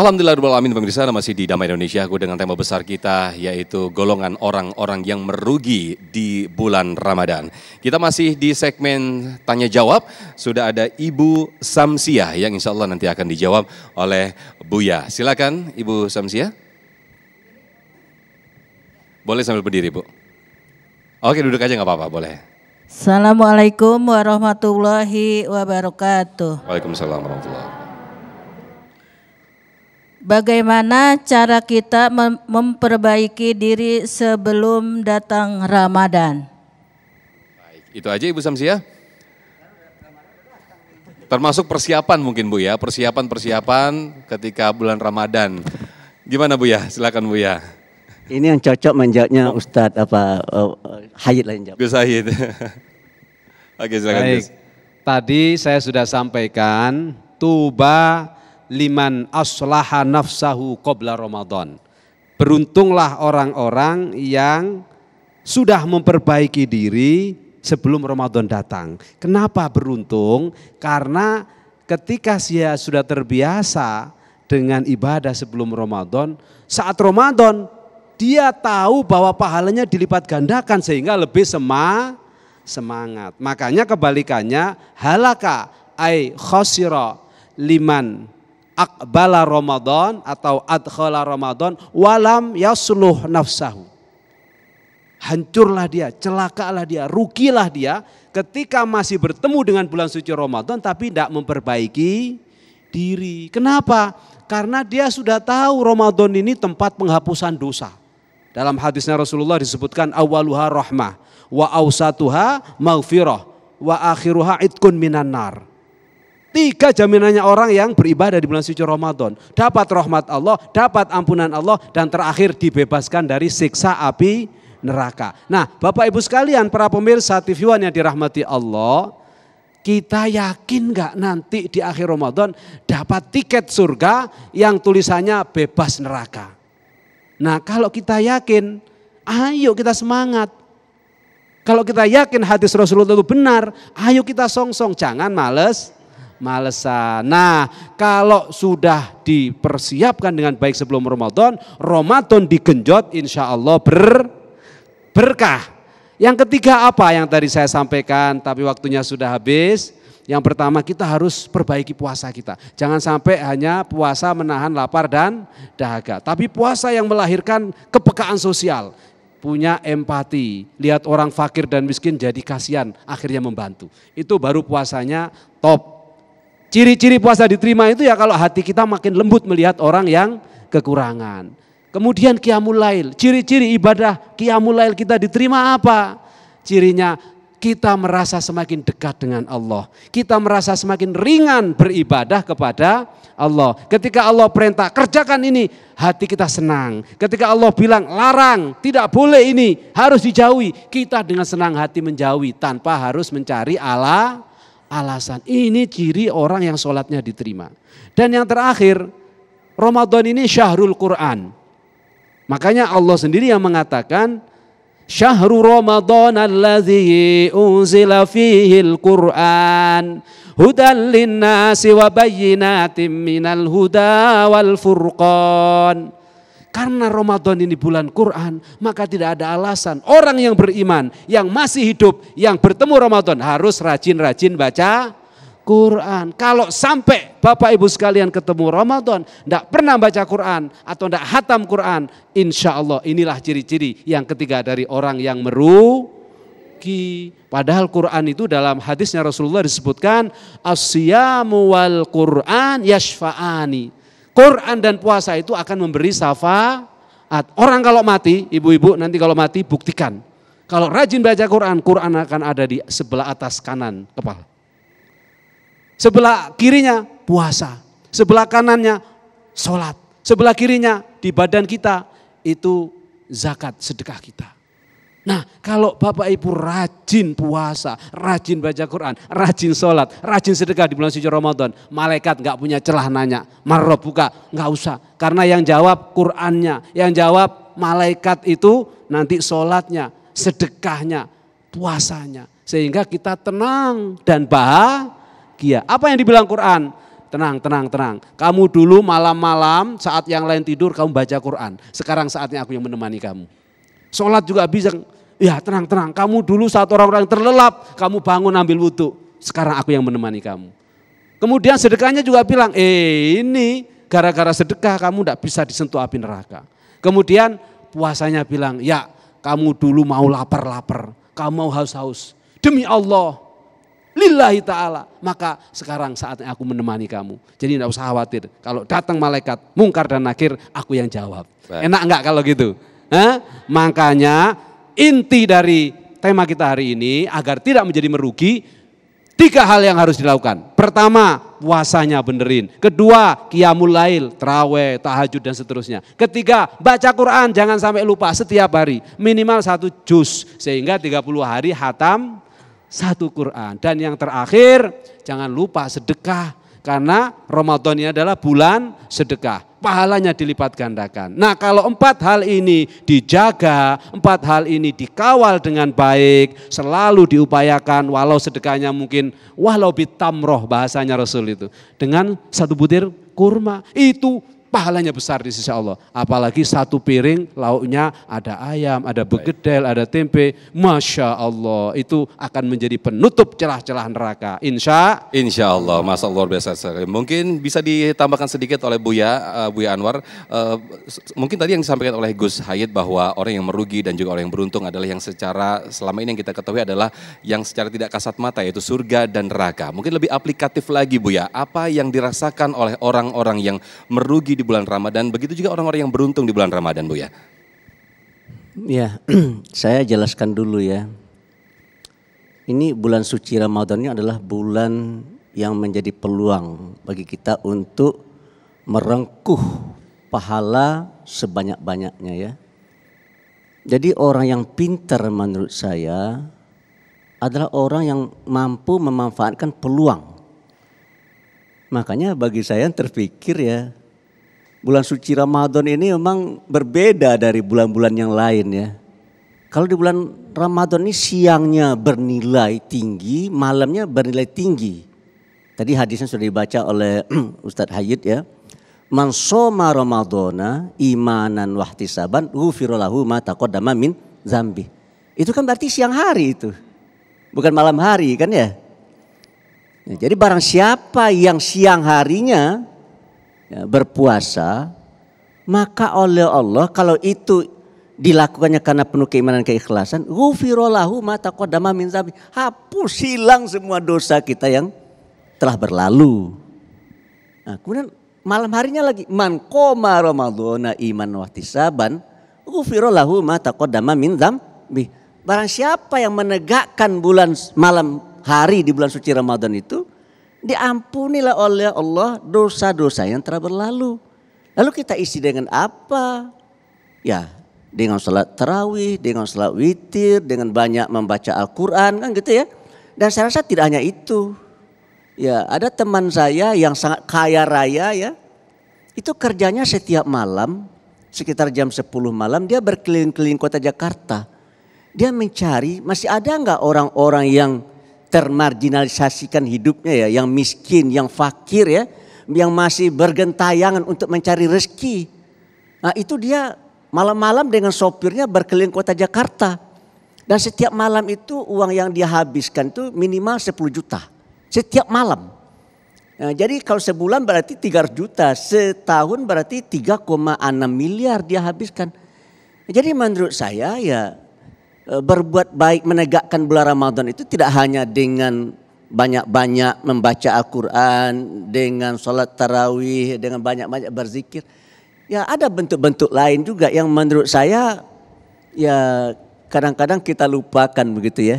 Alhamdulillah Rabbul Alamin pemirsa masih di Damai Indonesia aku dengan tema besar kita yaitu golongan orang-orang yang merugi di bulan Ramadan. Kita masih di segmen tanya jawab sudah ada Ibu Samsiah yang insya Allah nanti akan dijawab oleh Buya. Silakan Ibu Samsiah. Boleh sambil berdiri Bu. Oke duduk aja nggak apa-apa boleh. Assalamualaikum warahmatullahi wabarakatuh. Waalaikumsalam warahmatullahi wabarakatuh. Bagaimana cara kita memperbaiki diri sebelum datang Ramadan? Baik, itu aja Ibu Samsia. Termasuk persiapan mungkin Bu ya, persiapan-persiapan ketika bulan Ramadan. Gimana Bu ya? Silakan Bu ya. Ini yang cocok menjawabnya Ustadz apa Hayat eh, eh, Hayid lah yang jawab. Gus Hayat. Oke, silakan Baik. Tadi saya sudah sampaikan Tuba liman aslaha nafsahu qabla Ramadan. Beruntunglah orang-orang yang sudah memperbaiki diri sebelum Ramadan datang. Kenapa beruntung? Karena ketika dia sudah terbiasa dengan ibadah sebelum Ramadan, saat Ramadan dia tahu bahwa pahalanya dilipat gandakan sehingga lebih sema semangat. Makanya kebalikannya halaka ai khosiro liman akbala Ramadan atau adkhala Ramadan walam yasluh nafsahu. Hancurlah dia, celakalah dia, rugilah dia ketika masih bertemu dengan bulan suci Ramadan tapi tidak memperbaiki diri. Kenapa? Karena dia sudah tahu Ramadan ini tempat penghapusan dosa. Dalam hadisnya Rasulullah disebutkan awaluha rahmah wa ausatuha maghfirah wa akhiruha itkun minan nar. Tiga jaminannya orang yang beribadah di bulan suci Ramadan. Dapat rahmat Allah, dapat ampunan Allah, dan terakhir dibebaskan dari siksa api neraka. Nah Bapak Ibu sekalian para pemirsa TV One yang dirahmati Allah. Kita yakin nggak nanti di akhir Ramadan dapat tiket surga yang tulisannya bebas neraka. Nah kalau kita yakin, ayo kita semangat. Kalau kita yakin hadis Rasulullah itu benar, ayo kita songsong, jangan males malesan. Nah, kalau sudah dipersiapkan dengan baik sebelum Ramadan, Ramadan digenjot insya Allah ber, berkah. Yang ketiga apa yang tadi saya sampaikan tapi waktunya sudah habis. Yang pertama kita harus perbaiki puasa kita. Jangan sampai hanya puasa menahan lapar dan dahaga. Tapi puasa yang melahirkan kepekaan sosial. Punya empati, lihat orang fakir dan miskin jadi kasihan, akhirnya membantu. Itu baru puasanya top. Ciri-ciri puasa diterima itu ya kalau hati kita makin lembut melihat orang yang kekurangan. Kemudian kiamul lail, ciri-ciri ibadah kiamul lail kita diterima apa? Cirinya kita merasa semakin dekat dengan Allah. Kita merasa semakin ringan beribadah kepada Allah. Ketika Allah perintah kerjakan ini, hati kita senang. Ketika Allah bilang larang, tidak boleh ini, harus dijauhi. Kita dengan senang hati menjauhi tanpa harus mencari ala alasan. Ini ciri orang yang sholatnya diterima. Dan yang terakhir, Ramadan ini syahrul Quran. Makanya Allah sendiri yang mengatakan, syahrul Ramadan alladhi unzila al Qur'an hudan linnasi wa bayinatim minal huda wal furqan. Karena Ramadan ini bulan Quran, maka tidak ada alasan orang yang beriman, yang masih hidup, yang bertemu Ramadan harus rajin-rajin baca Quran. Kalau sampai Bapak Ibu sekalian ketemu Ramadan, tidak pernah baca Quran atau tidak hatam Quran, insya Allah inilah ciri-ciri yang ketiga dari orang yang meru. Padahal Quran itu dalam hadisnya Rasulullah disebutkan asyamu wal Quran yashfaani. Quran dan puasa itu akan memberi syafaat. Orang kalau mati, ibu-ibu nanti kalau mati buktikan. Kalau rajin baca Quran, Quran akan ada di sebelah atas kanan kepala. Sebelah kirinya puasa, sebelah kanannya sholat, sebelah kirinya di badan kita itu zakat sedekah kita. Nah kalau Bapak Ibu rajin puasa, rajin baca Quran, rajin sholat, rajin sedekah di bulan suci Ramadan. Malaikat nggak punya celah nanya, marah buka, nggak usah. Karena yang jawab Qurannya, yang jawab malaikat itu nanti sholatnya, sedekahnya, puasanya. Sehingga kita tenang dan bahagia. Apa yang dibilang Quran? Tenang, tenang, tenang. Kamu dulu malam-malam saat yang lain tidur kamu baca Quran. Sekarang saatnya aku yang menemani kamu. Sholat juga bisa. Ya tenang-tenang, kamu dulu satu orang-orang terlelap, kamu bangun ambil wudhu. Sekarang aku yang menemani kamu. Kemudian sedekahnya juga bilang, eh ini gara-gara sedekah kamu tidak bisa disentuh api neraka. Kemudian puasanya bilang, ya kamu dulu mau lapar-lapar, kamu mau haus-haus. Demi Allah, lillahi ta'ala. Maka sekarang saatnya aku menemani kamu. Jadi tidak usah khawatir, kalau datang malaikat, mungkar dan nakir, aku yang jawab. Baik. Enak enggak kalau gitu? Nah, makanya inti dari tema kita hari ini agar tidak menjadi merugi, tiga hal yang harus dilakukan. Pertama, puasanya benerin. Kedua, kiamul lail, traweh, tahajud dan seterusnya. Ketiga, baca Quran, jangan sampai lupa setiap hari. Minimal satu juz, sehingga 30 hari hatam satu Quran. Dan yang terakhir, jangan lupa sedekah. Karena Ramadan ini adalah bulan sedekah pahalanya dilipat gandakan. Nah kalau empat hal ini dijaga, empat hal ini dikawal dengan baik, selalu diupayakan walau sedekahnya mungkin walau bitamroh bahasanya Rasul itu. Dengan satu butir kurma, itu pahalanya besar di sisi Allah. Apalagi satu piring lauknya ada ayam, ada begedel, ada tempe. Masya Allah itu akan menjadi penutup celah-celah neraka. Insya Insya Allah, Masya Allah biasa sekali. Mungkin bisa ditambahkan sedikit oleh Buya, uh, Buya Anwar. Uh, mungkin tadi yang disampaikan oleh Gus Hayat bahwa orang yang merugi dan juga orang yang beruntung adalah yang secara selama ini yang kita ketahui adalah yang secara tidak kasat mata yaitu surga dan neraka. Mungkin lebih aplikatif lagi Buya, apa yang dirasakan oleh orang-orang yang merugi di bulan Ramadan. Begitu juga orang-orang yang beruntung di bulan Ramadan, Bu ya. Ya, saya jelaskan dulu ya. Ini bulan suci Ramadan adalah bulan yang menjadi peluang bagi kita untuk merengkuh pahala sebanyak-banyaknya ya. Jadi orang yang pintar menurut saya adalah orang yang mampu memanfaatkan peluang. Makanya bagi saya terpikir ya bulan suci Ramadan ini memang berbeda dari bulan-bulan yang lain ya. Kalau di bulan Ramadan ini siangnya bernilai tinggi, malamnya bernilai tinggi. Tadi hadisnya sudah dibaca oleh Ustadz Hayid ya. Man soma Ramadana imanan wahtisaban ghufirallahu ma taqaddama min zambi. Itu kan berarti siang hari itu. Bukan malam hari kan ya, ya jadi barang siapa yang siang harinya Ya, berpuasa, maka oleh Allah kalau itu dilakukannya karena penuh keimanan keikhlasan, ghufirallahu ma taqaddama min zambi. Hapus hilang semua dosa kita yang telah berlalu. Nah, kemudian malam harinya lagi man koma ramadhana iman wahtisaban ghufirallahu ma taqaddama min zambi. Barang siapa yang menegakkan bulan malam hari di bulan suci Ramadan itu, diampunilah oleh Allah dosa-dosa yang telah berlalu. Lalu kita isi dengan apa? Ya, dengan sholat tarawih, dengan sholat witir, dengan banyak membaca Al-Quran, kan gitu ya. Dan saya rasa tidak hanya itu. Ya, ada teman saya yang sangat kaya raya ya. Itu kerjanya setiap malam, sekitar jam 10 malam, dia berkeliling-keliling kota Jakarta. Dia mencari, masih ada nggak orang-orang yang termarginalisasikan hidupnya ya, yang miskin, yang fakir ya, yang masih bergentayangan untuk mencari rezeki. Nah itu dia malam-malam dengan sopirnya berkeliling kota Jakarta. Dan setiap malam itu uang yang dia habiskan itu minimal 10 juta. Setiap malam. Nah, jadi kalau sebulan berarti 300 juta, setahun berarti 3,6 miliar dia habiskan. Jadi menurut saya ya E, berbuat baik menegakkan bulan Ramadan itu tidak hanya dengan banyak-banyak membaca Al-Quran, dengan sholat tarawih, dengan banyak-banyak berzikir. Ya ada bentuk-bentuk lain juga yang menurut saya ya kadang-kadang kita lupakan begitu ya.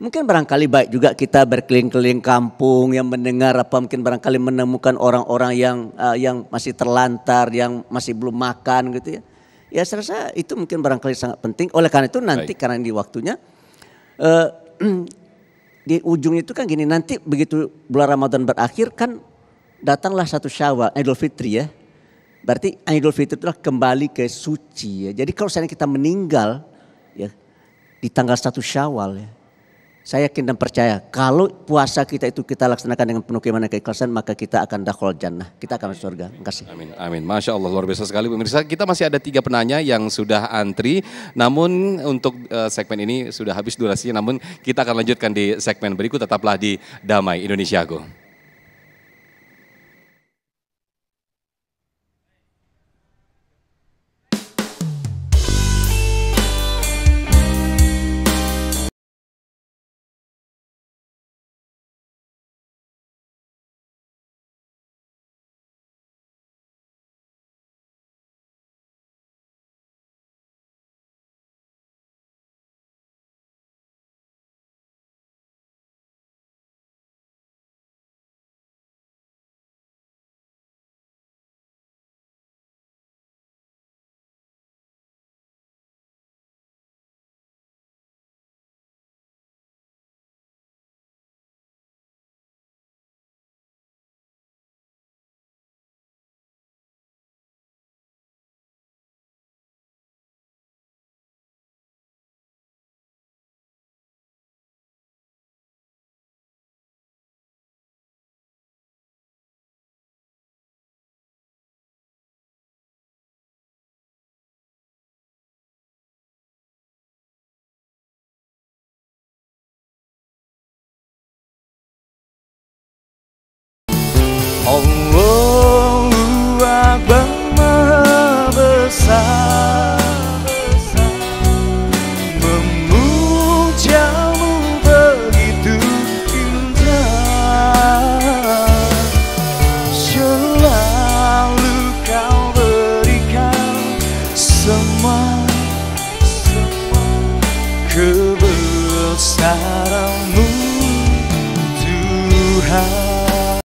Mungkin barangkali baik juga kita berkeliling-keliling kampung yang mendengar apa mungkin barangkali menemukan orang-orang yang uh, yang masih terlantar, yang masih belum makan gitu ya Ya saya rasa itu mungkin barangkali sangat penting. Oleh karena itu nanti Baik. karena eh, di waktunya uh, di ujung itu kan gini nanti begitu bulan Ramadan berakhir kan datanglah satu Syawal, Idul Fitri ya. Berarti Idul Fitri itu kembali ke suci ya. Jadi kalau saya kita meninggal ya di tanggal satu Syawal ya saya yakin dan percaya kalau puasa kita itu kita laksanakan dengan penuh keimanan keikhlasan maka kita akan dakhul jannah. Kita akan masuk surga. Terima kasih. Amin. Amin. Masya Allah luar biasa sekali pemirsa. Kita masih ada tiga penanya yang sudah antri. Namun untuk uh, segmen ini sudah habis durasinya. Namun kita akan lanjutkan di segmen berikut. Tetaplah di Damai Indonesia Go.